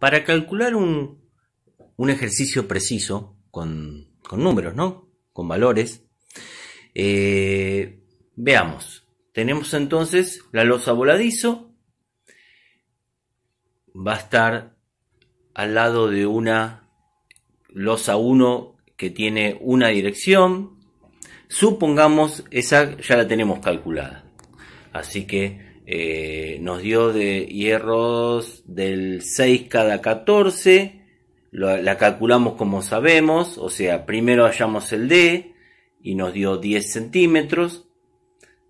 Para calcular un, ejercicio preciso con, números, ¿no? Con valores. Eh, veamos. Tenemos entonces la losa voladizo. Va a estar al lado de una losa 1 que tiene una dirección. Supongamos esa ya la tenemos calculada. Así que eh, nos dio de hierros del 6 cada 14. La, calculamos como sabemos. O sea, primero hallamos el D y nos dio 10 centímetros.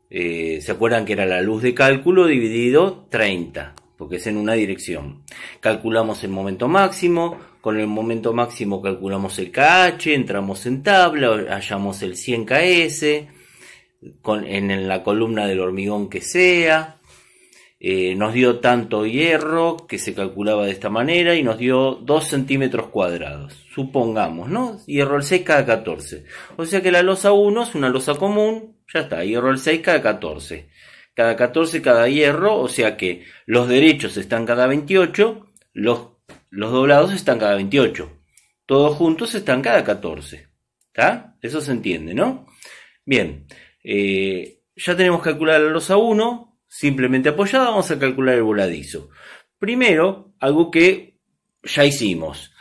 Eh, ¿Se acuerdan que era la luz de cálculo dividido 30? Porque es en una dirección. Calculamos el momento máximo. Con el momento máximo calculamos el KH, entramos en tabla, hallamos el 100 KS, en la columna del hormigón que sea, eh, nos dio tanto hierro que se calculaba de esta manera y nos dio 2 centímetros cuadrados, supongamos, ¿no? Hierro al 6 cada 14. O sea que la losa 1 es una losa común, ya está, hierro al 6 cada 14. Cada 14 cada hierro, o sea que los derechos están cada 28, los, los doblados están cada 28. Todos juntos están cada 14. ¿Está? Eso se entiende, ¿no? Bien, eh, ya tenemos calculada la losa 1, simplemente apoyada, vamos a calcular el voladizo. Primero, algo que ya hicimos.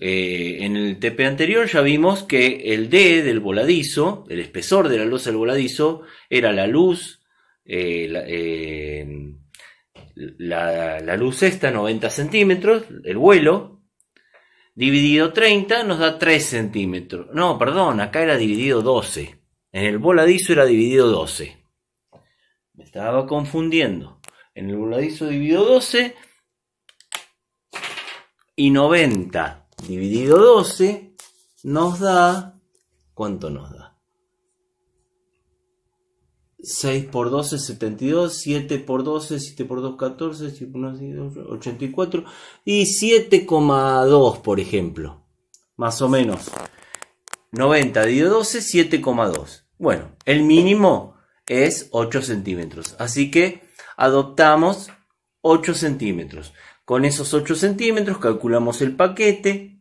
Eh, en el TP anterior ya vimos que el D del voladizo, el espesor de la luz del voladizo, era la luz, eh, eh, la, la, luz esta, 90 centímetros, el vuelo, dividido 30 nos da 3 centímetros. No, perdón, acá era dividido 12. En el voladizo era dividido 12. Me estaba confundiendo. En el voladizo dividido 12 y 90 dividido 12 nos da... ¿Cuánto nos da? 6 por 12 es 72, 7 por 12, 7 por 2 14, 7 por 2 84 y 7,2 por ejemplo. Más o menos. 90 dividido 12, 7,2. Bueno, el mínimo es 8 centímetros. Así que adoptamos 8 centímetros. Con esos 8 centímetros calculamos el paquete,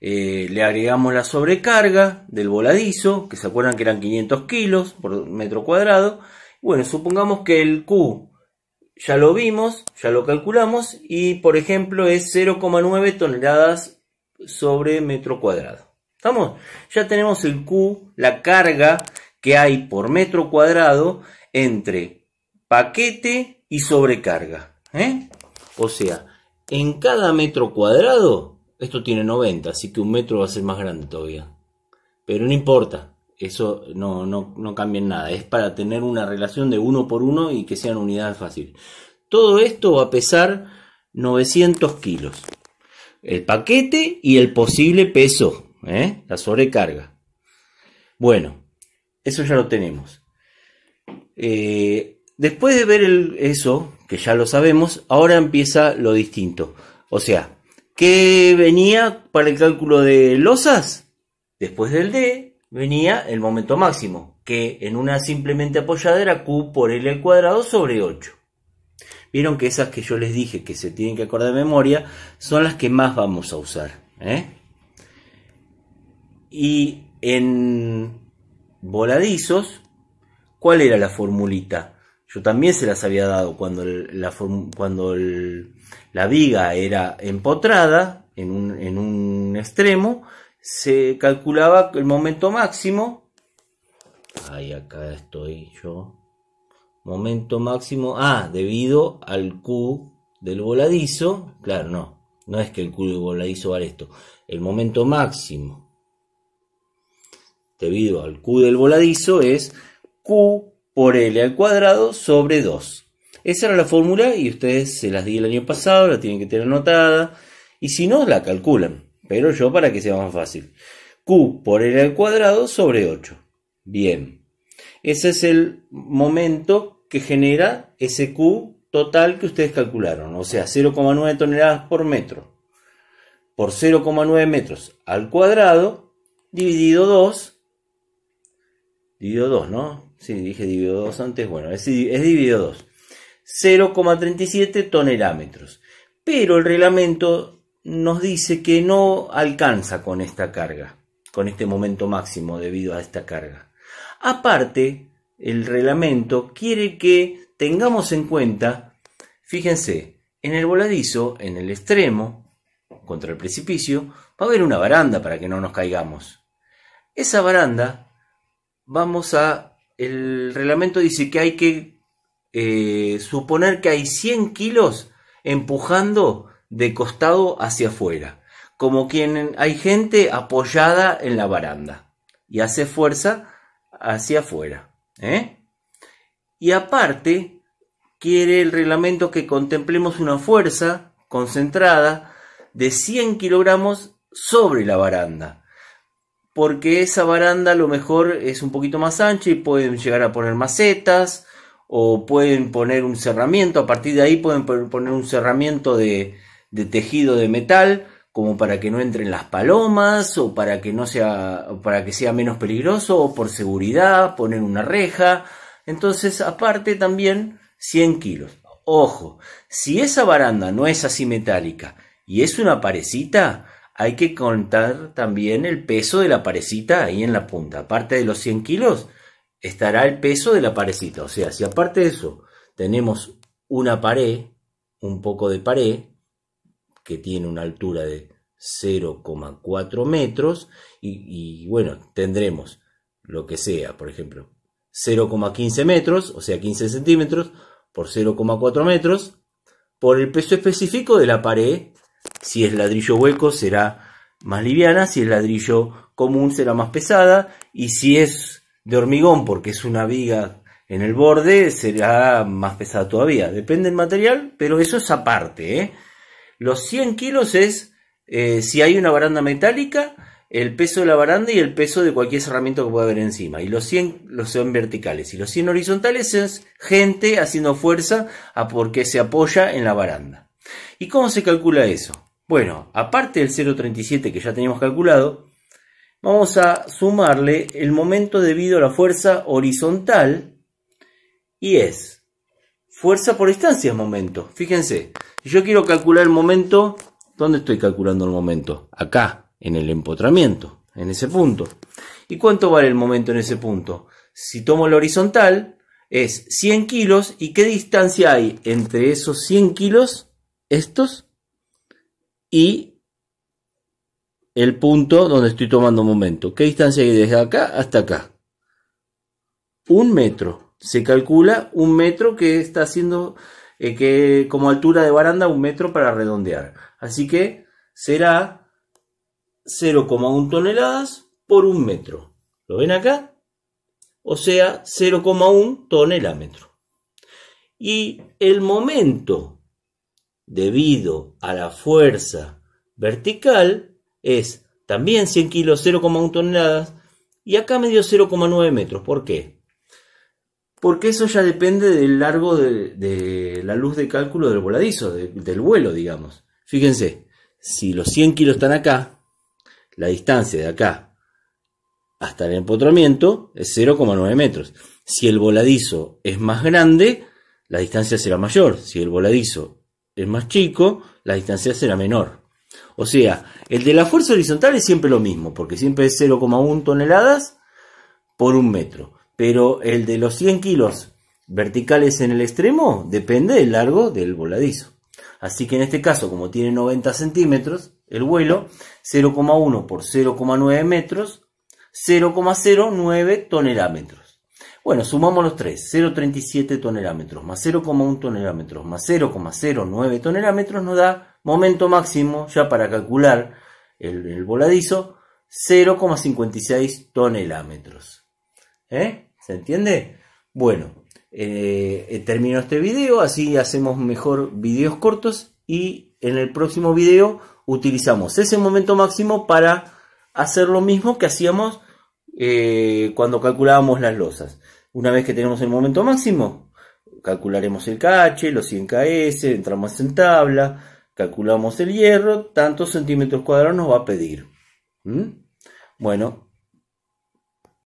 eh, le agregamos la sobrecarga del voladizo, que se acuerdan que eran 500 kilos por metro cuadrado. Bueno, supongamos que el Q ya lo vimos, ya lo calculamos y por ejemplo es 0,9 toneladas sobre metro cuadrado. Vamos, Ya tenemos el Q, la carga que hay por metro cuadrado entre paquete y sobrecarga. ¿eh? O sea, en cada metro cuadrado, esto tiene 90, así que un metro va a ser más grande todavía. Pero no importa, eso no, no, cambia nada. Es para tener una relación de uno por uno y que sean unidades fáciles. Todo esto va a pesar 900 kilos. El paquete y el posible peso, ¿eh? la sobrecarga. Bueno, eso ya lo tenemos. Eh, después de ver eso, que ya lo sabemos, ahora empieza lo distinto. O sea, ¿qué venía para el cálculo de losas? Después del D venía el momento máximo, que en una simplemente apoyada era Q por L al cuadrado sobre 8. Vieron que esas que yo les dije que se tienen que acordar de memoria son las que más vamos a usar. ¿eh? Y en voladizos, ¿cuál era la formulita? Yo también se las había dado cuando, la, cuando la viga era empotrada en un, en un extremo, se calculaba el momento máximo. Ahí acá estoy yo. Momento máximo. Ah, debido al Q del voladizo. Claro, no. No es que el Q del voladizo vale esto. El momento máximo debido al Q del voladizo es Q por L al cuadrado sobre 2. Esa era la fórmula y ustedes se las di el año pasado, la tienen que tener anotada. Y si no, la calculan. Pero yo para que sea más fácil. Q por L al cuadrado sobre 8. Bien. Ese es el momento que genera ese Q total que ustedes calcularon. O sea, 0,9 toneladas por metro. Por 0,9 metros al cuadrado dividido 2 dividido 2, ¿no? Sí, dije dividido 2 antes, bueno, es, es dividido 2. 0,37 tonelámetros. Pero el reglamento nos dice que no alcanza con esta carga, con este momento máximo debido a esta carga. Aparte, el reglamento quiere que tengamos en cuenta, fíjense, en el voladizo, en el extremo, contra el precipicio, va a haber una baranda para que no nos caigamos. Esa baranda vamos a... El reglamento dice que hay que eh, suponer que hay 100 kilos empujando de costado hacia afuera, como quien hay gente apoyada en la baranda y hace fuerza hacia afuera. ¿eh? Y aparte, quiere el reglamento que contemplemos una fuerza concentrada de 100 kilogramos sobre la baranda porque esa baranda a lo mejor es un poquito más ancha y pueden llegar a poner macetas o pueden poner un cerramiento, a partir de ahí pueden poner un cerramiento de, de tejido de metal como para que no entren las palomas o para que no sea para que sea menos peligroso o por seguridad poner una reja entonces aparte también 100 kilos ojo si esa baranda no es así metálica y es una parecita hay que contar también el peso de la parecita ahí en la punta. Aparte de los 100 kilos, estará el peso de la parecita. O sea, si aparte de eso tenemos una pared, un poco de pared, que tiene una altura de 0,4 metros, y, bueno, tendremos lo que sea, por ejemplo, 0,15 metros, o sea, 15 centímetros, por 0,4 metros, por el peso específico de la pared si es ladrillo hueco será más liviana, si es ladrillo común será más pesada y si es de hormigón porque es una viga en el borde será más pesada todavía. Depende del material, pero eso es aparte. ¿eh? Los 100 kilos es eh, si hay una baranda metálica, el peso de la baranda y el peso de cualquier cerramiento que pueda haber encima. Y los 100 los son verticales. Y los 100 horizontales es gente haciendo fuerza a porque se apoya en la baranda. ¿Y cómo se calcula eso? Bueno, aparte del 0,37 que ya teníamos calculado, vamos a sumarle el momento debido a la fuerza horizontal y es fuerza por distancia es momento. Fíjense, si yo quiero calcular el momento, ¿dónde estoy calculando el momento? Acá, en el empotramiento, en ese punto. ¿Y cuánto vale el momento en ese punto? Si tomo el horizontal, es 100 kilos. ¿Y qué distancia hay entre esos 100 kilos estos y el punto donde estoy tomando momento. ¿Qué distancia hay desde acá hasta acá? Un metro. Se calcula un metro que está haciendo eh, que como altura de baranda un metro para redondear. Así que será 0,1 toneladas por un metro. ¿Lo ven acá? O sea, 0,1 tonelámetro. Y el momento debido a la fuerza vertical es también 100 kilos, 0,1 toneladas, y acá medio 0,9 metros. ¿Por qué? Porque eso ya depende del largo de, la luz de cálculo del voladizo, del vuelo, digamos. Fíjense, si los 100 kilos están acá, la distancia de acá hasta el empotramiento es 0,9 metros. Si el voladizo es más grande, la distancia será mayor. Si el voladizo es más chico, la distancia será menor. O sea, el de la fuerza horizontal es siempre lo mismo, porque siempre es 0,1 toneladas por un metro. Pero el de los 100 kilos verticales en el extremo depende del largo del voladizo. Así que en este caso, como tiene 90 centímetros, el vuelo, 0,1 por 0,9 metros, 0,09 tonelámetros. Bueno, sumamos los tres, 0,37 tonelámetros más 0,1 tonelámetros más 0,09 tonelámetros nos da momento máximo, ya para calcular el, voladizo, 0,56 tonelámetros. ¿Eh? ¿Se entiende? Bueno, eh, termino este video, así hacemos mejor videos cortos y en el próximo video utilizamos ese momento máximo para hacer lo mismo que hacíamos eh, cuando calculábamos las losas. Una vez que tenemos el momento máximo, calcularemos el KH, los 100 KS, entramos en tabla, calculamos el hierro, tantos centímetros cuadrados nos va a pedir. ¿Mm? Bueno,